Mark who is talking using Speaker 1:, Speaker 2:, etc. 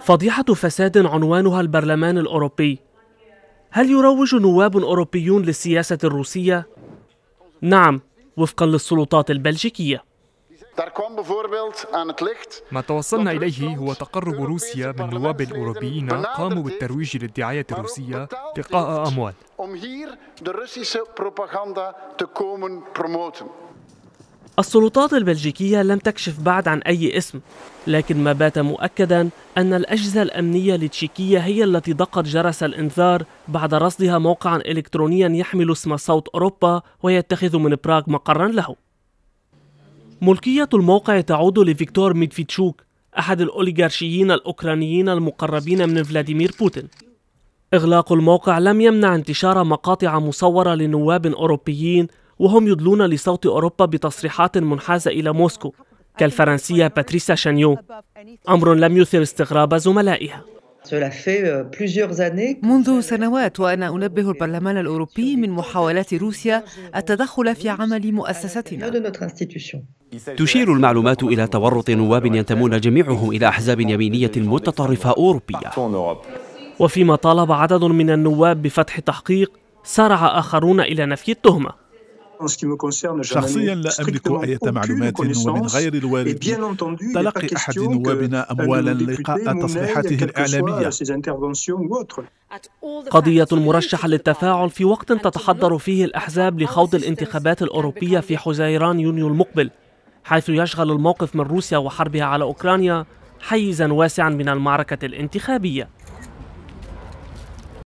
Speaker 1: فضيحة فساد عنوانها البرلمان الأوروبي هل يروج نواب أوروبيون للسياسة الروسية؟ نعم وفقا للسلطات البلجيكية ما توصلنا إليه هو تقرب روسيا من نواب أوروبيين قاموا بالترويج للدعاية الروسية لقاء أموال السلطات البلجيكية لم تكشف بعد عن أي اسم لكن ما بات مؤكدا أن الأجهزة الأمنية التشيكية هي التي دقت جرس الإنذار بعد رصدها موقعا إلكترونيا يحمل اسم صوت أوروبا ويتخذ من براغ مقرا له ملكية الموقع تعود لفيكتور ميدفيتشوك أحد الأوليغارشيين الأوكرانيين المقربين من فلاديمير بوتين إغلاق الموقع لم يمنع انتشار مقاطع مصورة لنواب أوروبيين وهم يدلون لصوت أوروبا بتصريحات منحازة إلى موسكو كالفرنسية باتريسا شانيو أمر لم يثر استغراب زملائها euh, منذ سنوات وأنا أنبه البرلمان الأوروبي من محاولات روسيا التدخل في عمل مؤسستنا تشير المعلومات إلى تورط نواب ينتمون جميعهم إلى أحزاب يمينية متطرفة أوروبية وفيما طالب عدد من النواب بفتح تحقيق سارع آخرون إلى نفي التهمة شخصيا لا أملك أي معلومات ومن غير الوارد تلقي أحد نوابنا أموالا لقاء تصريحاته الإعلامية قضية مرشحة للتفاعل في وقت تتحضر فيه الأحزاب لخوض الانتخابات الأوروبية في حزيران يونيو المقبل حيث يشغل الموقف من روسيا وحربها على أوكرانيا حيزا واسعا من المعركة الانتخابية